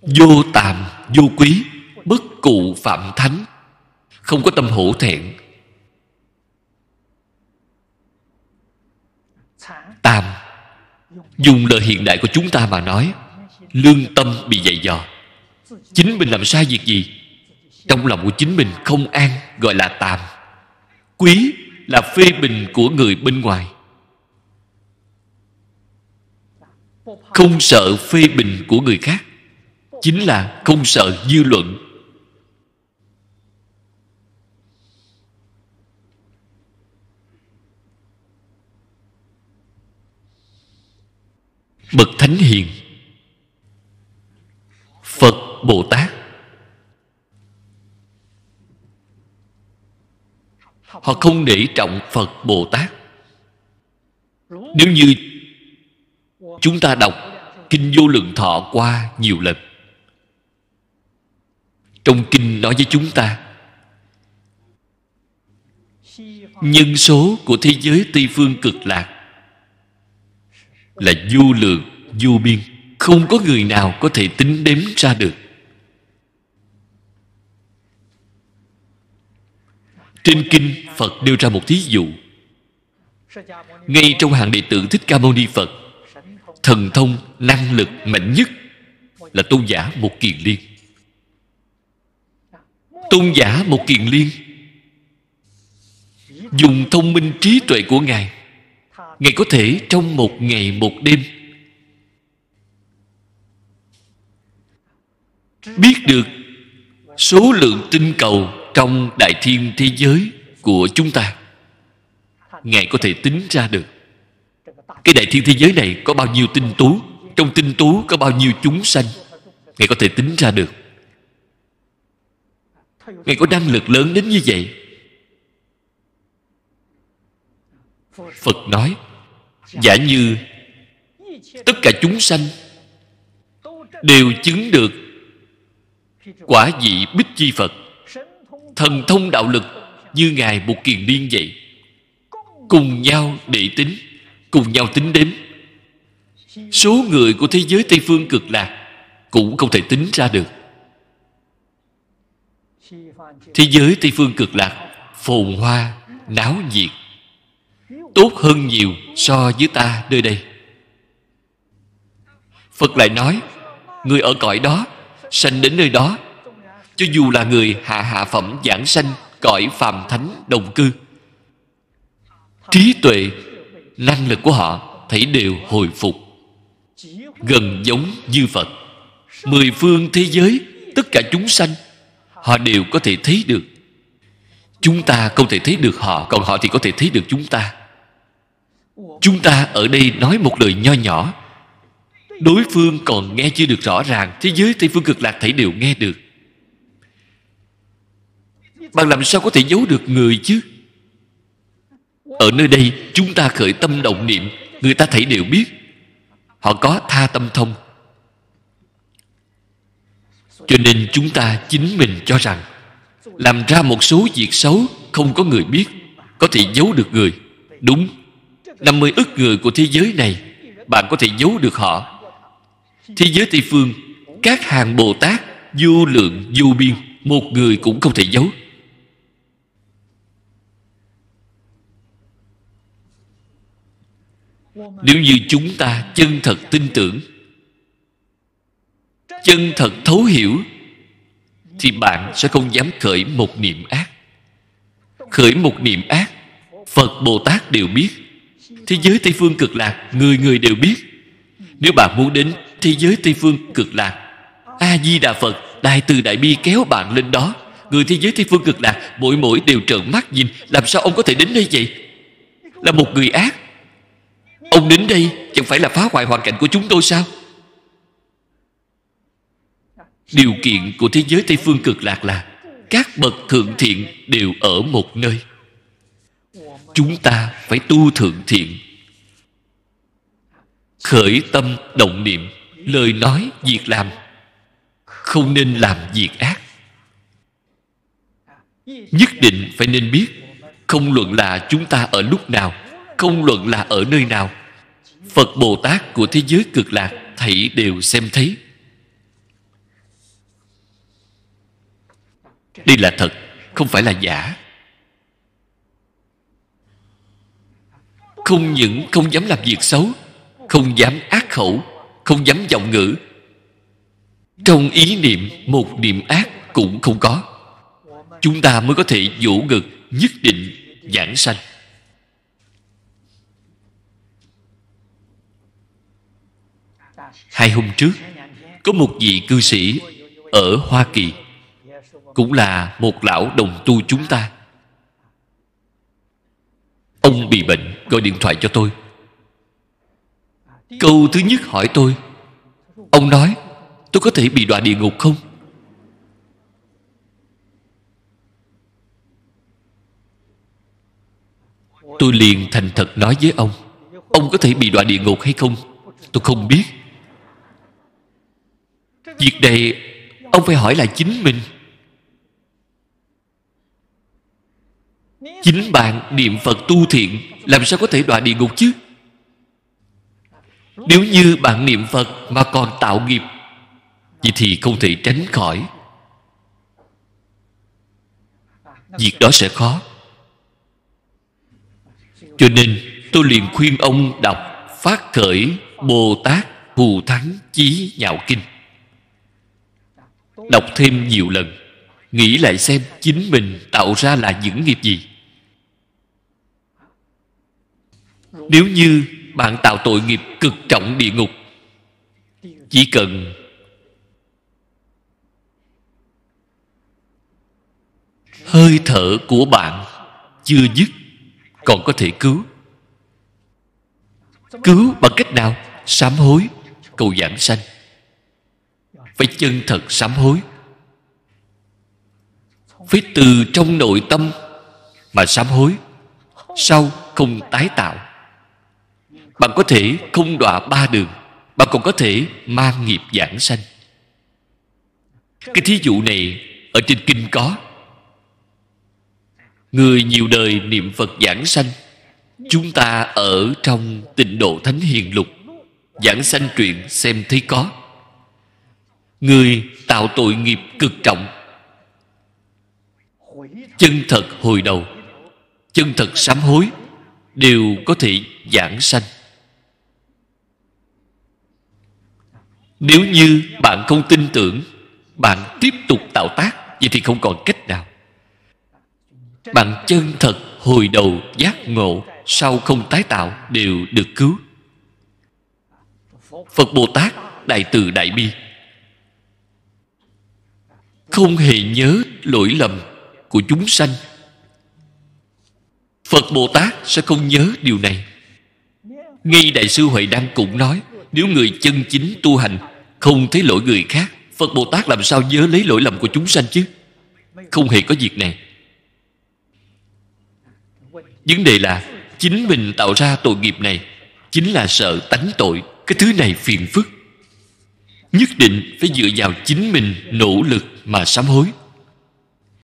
vô tàm vô quý bất cụ phạm thánh không có tâm hổ thẹn tàm dùng lời hiện đại của chúng ta mà nói lương tâm bị dày dò chính mình làm sai việc gì trong lòng của chính mình không an gọi là tàm quý là phê bình của người bên ngoài không sợ phê bình của người khác chính là không sợ dư luận bậc thánh hiền phật bồ tát họ không để trọng phật bồ tát nếu như chúng ta đọc kinh vô lượng thọ qua nhiều lần trong kinh nói với chúng ta nhân số của thế giới tây phương cực lạc là vô lượng vô biên không có người nào có thể tính đếm ra được trên kinh phật đưa ra một thí dụ ngay trong hàng đệ tử thích ca mâu ni phật thần thông năng lực mạnh nhất là tôn giả một kiền liên tôn giả một kiền liên dùng thông minh trí tuệ của ngài ngài có thể trong một ngày một đêm biết được số lượng tinh cầu trong đại thiên thế giới của chúng ta ngài có thể tính ra được cái đại thiên thế giới này có bao nhiêu tinh tú trong tinh tú có bao nhiêu chúng sanh ngài có thể tính ra được Ngài có năng lực lớn đến như vậy Phật nói Giả như Tất cả chúng sanh Đều chứng được Quả vị bích chi Phật Thần thông đạo lực Như Ngài một kiền điên vậy Cùng nhau để tính Cùng nhau tính đếm Số người của thế giới Tây Phương cực lạc Cũng không thể tính ra được thế giới tây phương cực lạc phồn hoa náo nhiệt tốt hơn nhiều so với ta nơi đây phật lại nói người ở cõi đó sanh đến nơi đó cho dù là người hạ hạ phẩm giảng sanh cõi phàm thánh đồng cư trí tuệ năng lực của họ thấy đều hồi phục gần giống như phật mười phương thế giới tất cả chúng sanh họ đều có thể thấy được chúng ta không thể thấy được họ còn họ thì có thể thấy được chúng ta chúng ta ở đây nói một lời nho nhỏ đối phương còn nghe chưa được rõ ràng thế giới tây phương cực lạc thể đều nghe được bạn làm sao có thể giấu được người chứ ở nơi đây chúng ta khởi tâm động niệm người ta thấy đều biết họ có tha tâm thông cho nên chúng ta chính mình cho rằng làm ra một số việc xấu không có người biết có thể giấu được người đúng 50 ức người của thế giới này bạn có thể giấu được họ thế giới tây phương các hàng bồ tát vô lượng vô biên một người cũng không thể giấu nếu như chúng ta chân thật tin tưởng chân thật thấu hiểu thì bạn sẽ không dám khởi một niệm ác khởi một niệm ác phật bồ tát đều biết thế giới tây phương cực lạc người người đều biết nếu bạn muốn đến thế giới tây phương cực lạc a di đà phật đại từ đại bi kéo bạn lên đó người thế giới tây phương cực lạc mỗi mỗi đều trợn mắt nhìn làm sao ông có thể đến đây vậy là một người ác ông đến đây chẳng phải là phá hoại hoàn cảnh của chúng tôi sao điều kiện của thế giới tây phương cực lạc là các bậc thượng thiện đều ở một nơi chúng ta phải tu thượng thiện khởi tâm động niệm lời nói việc làm không nên làm việc ác nhất định phải nên biết không luận là chúng ta ở lúc nào không luận là ở nơi nào phật bồ tát của thế giới cực lạc thảy đều xem thấy đây là thật không phải là giả không những không dám làm việc xấu không dám ác khẩu không dám giọng ngữ trong ý niệm một niệm ác cũng không có chúng ta mới có thể vỗ ngực nhất định giảng sanh hai hôm trước có một vị cư sĩ ở hoa kỳ cũng là một lão đồng tu chúng ta ông bị bệnh gọi điện thoại cho tôi câu thứ nhất hỏi tôi ông nói tôi có thể bị đọa địa ngục không tôi liền thành thật nói với ông ông có thể bị đọa địa ngục hay không tôi không biết việc này ông phải hỏi lại chính mình Chính bạn niệm Phật tu thiện Làm sao có thể đọa địa ngục chứ Nếu như bạn niệm Phật Mà còn tạo nghiệp Vậy thì không thể tránh khỏi Việc đó sẽ khó Cho nên tôi liền khuyên ông đọc Phát khởi Bồ Tát Hù Thắng Chí Nhạo Kinh Đọc thêm nhiều lần Nghĩ lại xem chính mình tạo ra là những nghiệp gì nếu như bạn tạo tội nghiệp cực trọng địa ngục chỉ cần hơi thở của bạn chưa dứt còn có thể cứu cứu bằng cách nào sám hối cầu giảm sanh phải chân thật sám hối phải từ trong nội tâm mà sám hối sau không tái tạo bạn có thể không đọa ba đường bạn còn có thể mang nghiệp giảng sanh cái thí dụ này ở trên kinh có người nhiều đời niệm phật giảng sanh chúng ta ở trong tịnh độ thánh hiền lục giảng sanh truyện xem thấy có người tạo tội nghiệp cực trọng chân thật hồi đầu chân thật sám hối đều có thể giảng sanh nếu như bạn không tin tưởng bạn tiếp tục tạo tác vậy thì không còn cách nào bạn chân thật hồi đầu giác ngộ sau không tái tạo đều được cứu phật bồ tát đại từ đại bi không hề nhớ lỗi lầm của chúng sanh phật bồ tát sẽ không nhớ điều này ngay đại sư huệ đăng cũng nói nếu người chân chính tu hành không thấy lỗi người khác Phật Bồ Tát làm sao nhớ lấy lỗi lầm của chúng sanh chứ Không hề có việc này Vấn đề là Chính mình tạo ra tội nghiệp này Chính là sợ tánh tội Cái thứ này phiền phức Nhất định phải dựa vào chính mình nỗ lực mà sám hối